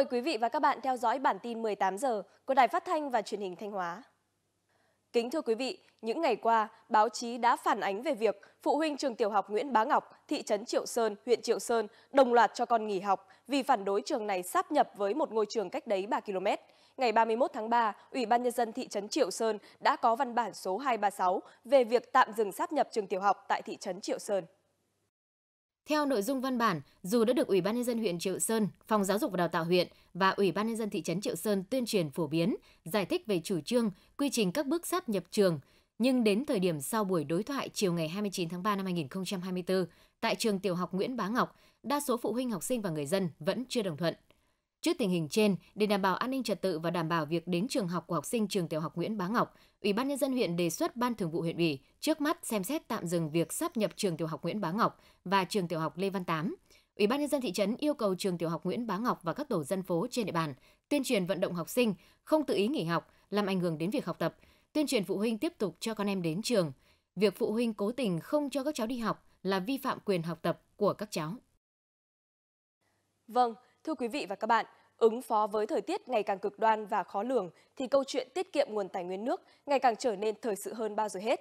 mời quý vị và các bạn theo dõi bản tin 18 giờ của Đài Phát thanh và Truyền hình Thanh Hóa. Kính thưa quý vị, những ngày qua, báo chí đã phản ánh về việc phụ huynh trường tiểu học Nguyễn Bá Ngọc, thị trấn Triệu Sơn, huyện Triệu Sơn đồng loạt cho con nghỉ học vì phản đối trường này sáp nhập với một ngôi trường cách đấy 3 km. Ngày 31 tháng 3, Ủy ban Nhân dân thị trấn Triệu Sơn đã có văn bản số 236 về việc tạm dừng sáp nhập trường tiểu học tại thị trấn Triệu Sơn. Theo nội dung văn bản, dù đã được Ủy ban nhân dân huyện Triệu Sơn, Phòng Giáo dục và Đào tạo huyện và Ủy ban nhân dân thị trấn Triệu Sơn tuyên truyền phổ biến, giải thích về chủ trương, quy trình các bước sắp nhập trường, nhưng đến thời điểm sau buổi đối thoại chiều ngày 29 tháng 3 năm 2024 tại trường tiểu học Nguyễn Bá Ngọc, đa số phụ huynh học sinh và người dân vẫn chưa đồng thuận. Trước tình hình trên, để đảm bảo an ninh trật tự và đảm bảo việc đến trường học của học sinh trường tiểu học Nguyễn Bá Ngọc, Ủy ban nhân dân huyện đề xuất Ban Thường vụ huyện ủy trước mắt xem xét tạm dừng việc sắp nhập trường tiểu học Nguyễn Bá Ngọc và trường tiểu học Lê Văn Tám. Ủy ban nhân dân thị trấn yêu cầu trường tiểu học Nguyễn Bá Ngọc và các tổ dân phố trên địa bàn tuyên truyền vận động học sinh không tự ý nghỉ học làm ảnh hưởng đến việc học tập, tuyên truyền phụ huynh tiếp tục cho con em đến trường. Việc phụ huynh cố tình không cho các cháu đi học là vi phạm quyền học tập của các cháu. Vâng, Thưa quý vị và các bạn, ứng phó với thời tiết ngày càng cực đoan và khó lường thì câu chuyện tiết kiệm nguồn tài nguyên nước ngày càng trở nên thời sự hơn bao giờ hết.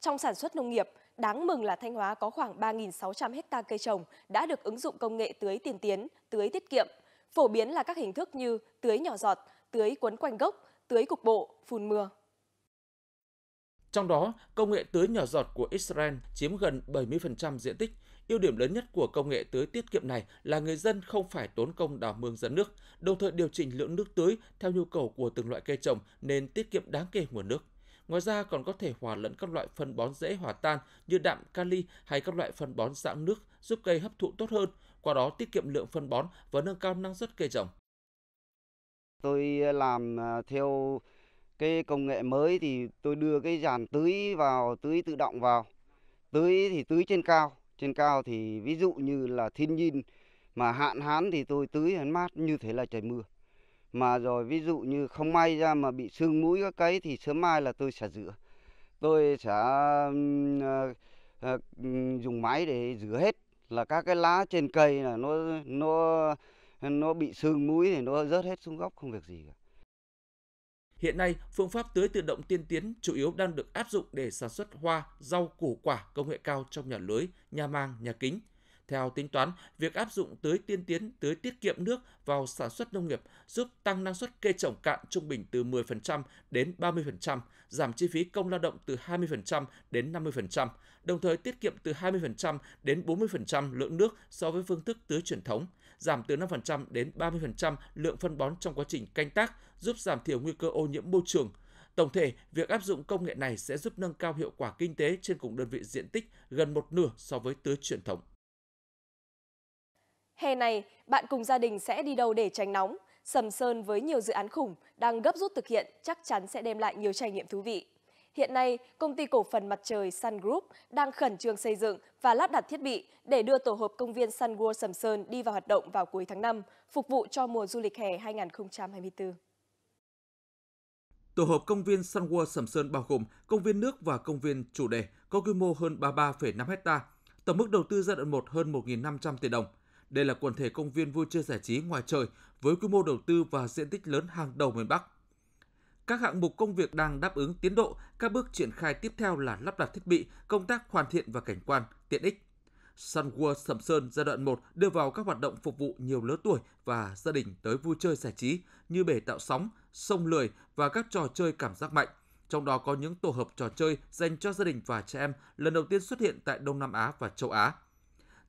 Trong sản xuất nông nghiệp, đáng mừng là Thanh Hóa có khoảng 3.600 hecta cây trồng đã được ứng dụng công nghệ tưới tiên tiến, tưới tiết kiệm. Phổ biến là các hình thức như tưới nhỏ giọt, tưới quấn quanh gốc, tưới cục bộ, phun mưa. Trong đó, công nghệ tưới nhỏ giọt của Israel chiếm gần 70% diện tích, Ưu điểm lớn nhất của công nghệ tưới tiết kiệm này là người dân không phải tốn công đào mương dẫn nước, đồng thời điều chỉnh lượng nước tưới theo nhu cầu của từng loại cây trồng nên tiết kiệm đáng kể nguồn nước. Ngoài ra còn có thể hòa lẫn các loại phân bón dễ hòa tan như đạm kali hay các loại phân bón dạng nước giúp cây hấp thụ tốt hơn, qua đó tiết kiệm lượng phân bón và nâng cao năng suất cây trồng. Tôi làm à, theo cái công nghệ mới thì tôi đưa cái dàn tưới vào, tưới tự động vào. Tưới thì tưới trên cao, trên cao thì ví dụ như là thiên nhiên mà hạn hán thì tôi tưới hắn mát như thế là trời mưa mà rồi ví dụ như không may ra mà bị sương mũi các cái thì sớm mai là tôi sẽ rửa tôi sẽ uh, uh, dùng máy để rửa hết là các cái lá trên cây là nó nó nó bị sương mũi thì nó rớt hết xuống gốc không việc gì cả Hiện nay, phương pháp tưới tự động tiên tiến chủ yếu đang được áp dụng để sản xuất hoa, rau, củ quả công nghệ cao trong nhà lưới, nhà mang, nhà kính. Theo tính toán, việc áp dụng tưới tiên tiến, tưới tiết kiệm nước vào sản xuất nông nghiệp giúp tăng năng suất cây trồng cạn trung bình từ 10% đến 30%, giảm chi phí công lao động từ 20% đến 50%, đồng thời tiết kiệm từ 20% đến 40% lượng nước so với phương thức tưới truyền thống, giảm từ 5% đến 30% lượng phân bón trong quá trình canh tác, giúp giảm thiểu nguy cơ ô nhiễm môi trường. Tổng thể, việc áp dụng công nghệ này sẽ giúp nâng cao hiệu quả kinh tế trên cùng đơn vị diện tích gần một nửa so với tưới truyền thống. Hè này, bạn cùng gia đình sẽ đi đâu để tránh nóng? Sầm Sơn với nhiều dự án khủng đang gấp rút thực hiện chắc chắn sẽ đem lại nhiều trải nghiệm thú vị. Hiện nay, công ty cổ phần mặt trời Sun Group đang khẩn trương xây dựng và lắp đặt thiết bị để đưa tổ hợp công viên Sun World Sầm Sơn đi vào hoạt động vào cuối tháng 5, phục vụ cho mùa du lịch hè 2024. Tổ hợp công viên Sun World Sầm Sơn bao gồm công viên nước và công viên chủ đề có quy mô hơn 33,5 hecta, tổng mức đầu tư giai đoạn 1 hơn 1.500 tỷ đồng. Đây là quần thể công viên vui chơi giải trí ngoài trời với quy mô đầu tư và diện tích lớn hàng đầu miền Bắc – các hạng mục công việc đang đáp ứng tiến độ, các bước triển khai tiếp theo là lắp đặt thiết bị, công tác hoàn thiện và cảnh quan, tiện ích. Sunworld Sầm Sơn giai đoạn 1 đưa vào các hoạt động phục vụ nhiều lứa tuổi và gia đình tới vui chơi giải trí như bể tạo sóng, sông lười và các trò chơi cảm giác mạnh. Trong đó có những tổ hợp trò chơi dành cho gia đình và trẻ em lần đầu tiên xuất hiện tại Đông Nam Á và châu Á.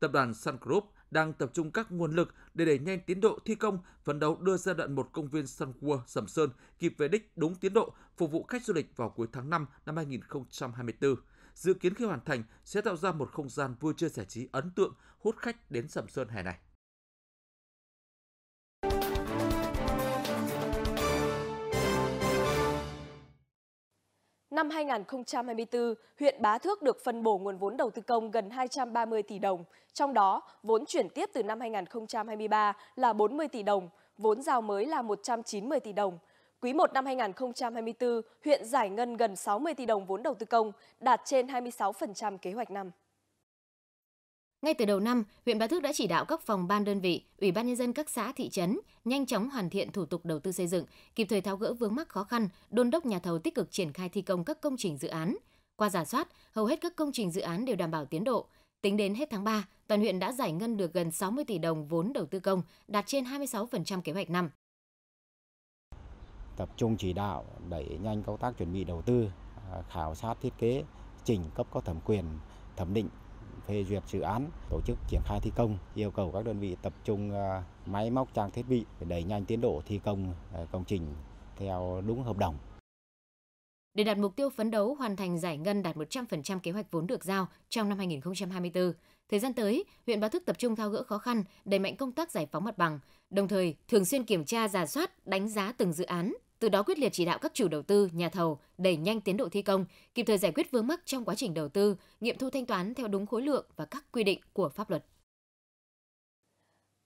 Tập đoàn Sun Group đang tập trung các nguồn lực để đẩy nhanh tiến độ thi công, phấn đấu đưa giai đoạn một công viên Sun World Sầm Sơn kịp về đích đúng tiến độ, phục vụ khách du lịch vào cuối tháng 5 năm 2024. Dự kiến khi hoàn thành sẽ tạo ra một không gian vui chơi giải trí ấn tượng hút khách đến Sầm Sơn hè này. Năm 2024, huyện Bá Thước được phân bổ nguồn vốn đầu tư công gần 230 tỷ đồng, trong đó vốn chuyển tiếp từ năm 2023 là 40 tỷ đồng, vốn giao mới là 190 tỷ đồng. Quý 1 năm 2024, huyện giải ngân gần 60 tỷ đồng vốn đầu tư công, đạt trên 26% kế hoạch năm. Ngay từ đầu năm, huyện Bá Thước đã chỉ đạo các phòng ban đơn vị, ủy ban nhân dân các xã thị trấn nhanh chóng hoàn thiện thủ tục đầu tư xây dựng, kịp thời tháo gỡ vướng mắc khó khăn, đôn đốc nhà thầu tích cực triển khai thi công các công trình dự án. Qua giả soát, hầu hết các công trình dự án đều đảm bảo tiến độ. Tính đến hết tháng 3, toàn huyện đã giải ngân được gần 60 tỷ đồng vốn đầu tư công, đạt trên 26% kế hoạch năm. Tập trung chỉ đạo đẩy nhanh công tác chuẩn bị đầu tư, à, khảo sát thiết kế, trình cấp có thẩm quyền thẩm định phê duyệt dự án, tổ chức triển khai thi công, yêu cầu các đơn vị tập trung à, máy móc trang thiết bị để đẩy nhanh tiến độ thi công à, công trình theo đúng hợp đồng. Để đạt mục tiêu phấn đấu hoàn thành giải ngân đạt 100% kế hoạch vốn được giao trong năm 2024, thời gian tới, huyện Ba Thước tập trung thao gỡ khó khăn, đẩy mạnh công tác giải phóng mặt bằng, đồng thời thường xuyên kiểm tra, giả soát, đánh giá từng dự án, từ đó quyết liệt chỉ đạo các chủ đầu tư, nhà thầu đẩy nhanh tiến độ thi công, kịp thời giải quyết vướng mắc trong quá trình đầu tư, nghiệm thu thanh toán theo đúng khối lượng và các quy định của pháp luật.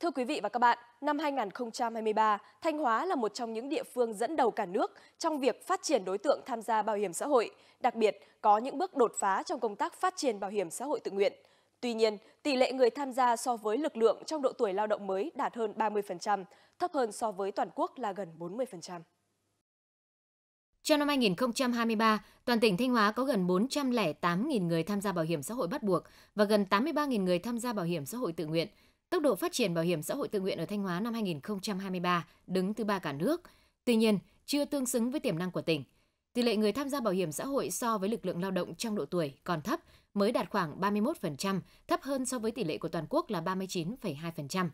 Thưa quý vị và các bạn, năm 2023, Thanh Hóa là một trong những địa phương dẫn đầu cả nước trong việc phát triển đối tượng tham gia bảo hiểm xã hội, đặc biệt có những bước đột phá trong công tác phát triển bảo hiểm xã hội tự nguyện. Tuy nhiên, tỷ lệ người tham gia so với lực lượng trong độ tuổi lao động mới đạt hơn 30%, thấp hơn so với toàn quốc là gần 40%. Trong năm 2023, toàn tỉnh Thanh Hóa có gần 408.000 người tham gia bảo hiểm xã hội bắt buộc và gần 83.000 người tham gia bảo hiểm xã hội tự nguyện. Tốc độ phát triển bảo hiểm xã hội tự nguyện ở Thanh Hóa năm 2023 đứng thứ ba cả nước. Tuy nhiên, chưa tương xứng với tiềm năng của tỉnh. Tỷ lệ người tham gia bảo hiểm xã hội so với lực lượng lao động trong độ tuổi còn thấp, mới đạt khoảng 31%, thấp hơn so với tỷ lệ của toàn quốc là 39,2%.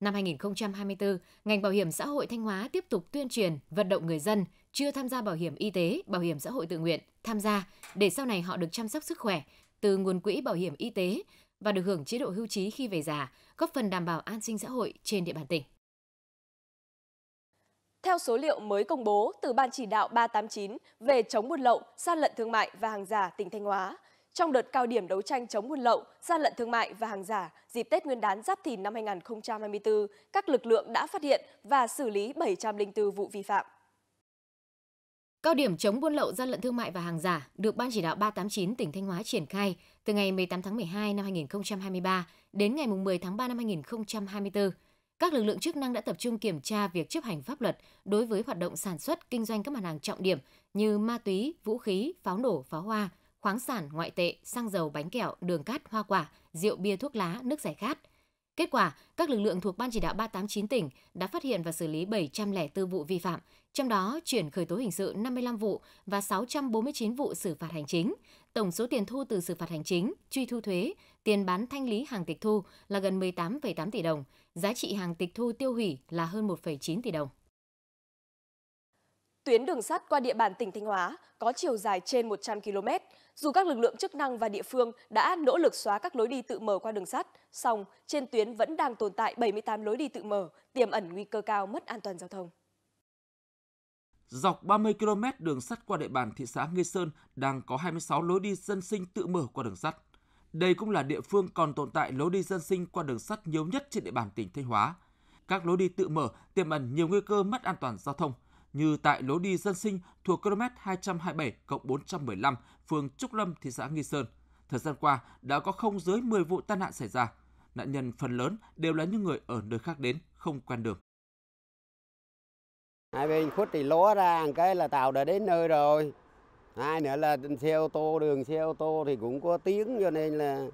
Năm 2024, ngành bảo hiểm xã hội Thanh Hóa tiếp tục tuyên truyền, vận động người dân chưa tham gia bảo hiểm y tế, bảo hiểm xã hội tự nguyện tham gia để sau này họ được chăm sóc sức khỏe từ nguồn quỹ bảo hiểm y tế và được hưởng chế độ hưu trí khi về già, góp phần đảm bảo an sinh xã hội trên địa bàn tỉnh. Theo số liệu mới công bố từ Ban chỉ đạo 389 về chống buôn lậu, gian lận thương mại và hàng giả tỉnh Thanh Hóa, trong đợt cao điểm đấu tranh chống buôn lậu, gian lận thương mại và hàng giả dịp Tết Nguyên đán Giáp Thìn năm 2024, các lực lượng đã phát hiện và xử lý 704 vụ vi phạm. Cao điểm chống buôn lậu gian lận thương mại và hàng giả được Ban chỉ đạo 389 tỉnh Thanh Hóa triển khai từ ngày 18 tháng 12 năm 2023 đến ngày 10 tháng 3 năm 2024. Các lực lượng chức năng đã tập trung kiểm tra việc chấp hành pháp luật đối với hoạt động sản xuất, kinh doanh các mặt hàng trọng điểm như ma túy, vũ khí, pháo nổ, pháo hoa – khoáng sản, ngoại tệ, xăng dầu, bánh kẹo, đường cát, hoa quả, rượu bia, thuốc lá, nước giải khát. Kết quả, các lực lượng thuộc Ban chỉ đạo 389 tỉnh đã phát hiện và xử lý 704 vụ vi phạm, trong đó chuyển khởi tố hình sự 55 vụ và 649 vụ xử phạt hành chính. Tổng số tiền thu từ xử phạt hành chính, truy thu thuế, tiền bán thanh lý hàng tịch thu là gần 18,8 tỷ đồng, giá trị hàng tịch thu tiêu hủy là hơn 1,9 tỷ đồng. Tuyến đường sắt qua địa bàn tỉnh Thanh Hóa có chiều dài trên 100 km. Dù các lực lượng chức năng và địa phương đã nỗ lực xóa các lối đi tự mở qua đường sắt, song trên tuyến vẫn đang tồn tại 78 lối đi tự mở, tiềm ẩn nguy cơ cao mất an toàn giao thông. Dọc 30 km đường sắt qua địa bàn thị xã Nghi Sơn đang có 26 lối đi dân sinh tự mở qua đường sắt. Đây cũng là địa phương còn tồn tại lối đi dân sinh qua đường sắt nhiều nhất trên địa bàn tỉnh Thanh Hóa. Các lối đi tự mở tiềm ẩn nhiều nguy cơ mất an toàn giao thông – như tại lối đi dân sinh thuộc km 227 415, phường Trúc Lâm, thị xã Nghi Sơn. Thời gian qua đã có không dưới 10 vụ tai nạn xảy ra. Nạn nhân phần lớn đều là những người ở nơi khác đến, không quen đường. Hai bên khuất thì ló ra cái là tàu đã đến nơi rồi. Hai nữa là xe ô tô, đường xe ô tô thì cũng có tiếng cho nên là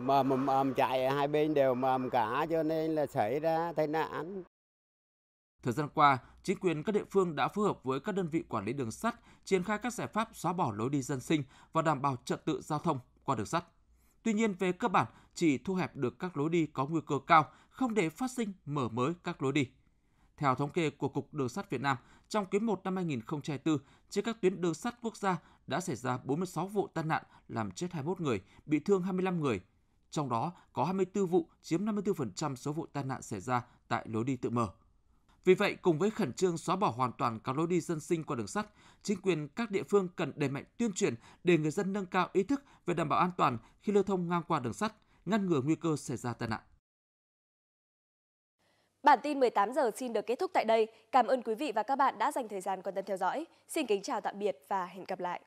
mầm ầm, chạy hai bên đều mầm cả cho nên là xảy ra tai nạn. Thời gian qua, chính quyền các địa phương đã phối hợp với các đơn vị quản lý đường sắt triển khai các giải pháp xóa bỏ lối đi dân sinh và đảm bảo trật tự giao thông qua đường sắt. Tuy nhiên, về cơ bản, chỉ thu hẹp được các lối đi có nguy cơ cao, không để phát sinh mở mới các lối đi. Theo thống kê của Cục Đường sắt Việt Nam, trong quý 1 năm 2024, trên các tuyến đường sắt quốc gia đã xảy ra 46 vụ tai nạn làm chết 21 người, bị thương 25 người. Trong đó có 24 vụ chiếm 54% số vụ tai nạn xảy ra tại lối đi tự mở. Vì vậy, cùng với khẩn trương xóa bỏ hoàn toàn các lối đi dân sinh qua đường sắt, chính quyền các địa phương cần đẩy mạnh tuyên truyền để người dân nâng cao ý thức về đảm bảo an toàn khi lưu thông ngang qua đường sắt, ngăn ngừa nguy cơ xảy ra tai nạn. Bản tin 18 giờ xin được kết thúc tại đây. Cảm ơn quý vị và các bạn đã dành thời gian quan tâm theo dõi. Xin kính chào tạm biệt và hẹn gặp lại.